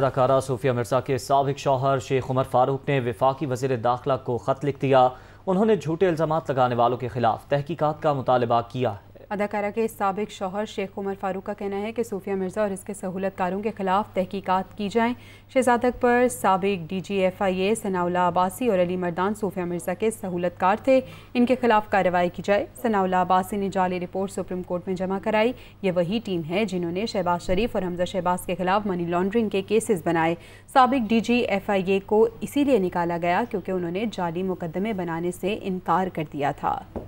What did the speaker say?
अदाकारा सूफिया मिर्जा के सबक शौहर शेख उमर फारूक ने विफाकी वजीर दाखिला को ख़त लिख दिया उन्होंने झूठे इल्ज़ाम लगाने वालों के खिलाफ तहकीकत का मुतालबा किया है अदाकारा के सबक शोहर शेख उमर फारूक का कहना है कि सूफिया मिर्ज़ा और इसके सहूलतकारों के खिलाफ तहकीकत की जाएँ शहजादक पर सबक D G F I A Sanaullah Abbasi और अली मर्दान सूफिया मिर्ज़ा के सहूलतकार थे इनके खिलाफ कार्रवाई की जाए सनाउला अबासी ने जाली रिपोर्ट सुप्रीम कोर्ट में जमा कराई ये वही टीम है जिन्होंने शहबाज शरीफ और हमजा शहबाज के खिलाफ मनी लॉन्ड्रिंग के केसेस बनाए सबक डी जी एफ आई ए को इसीलिए निकाला गया क्योंकि उन्होंने जाली मुकदमे बनाने से इनकार कर दिया था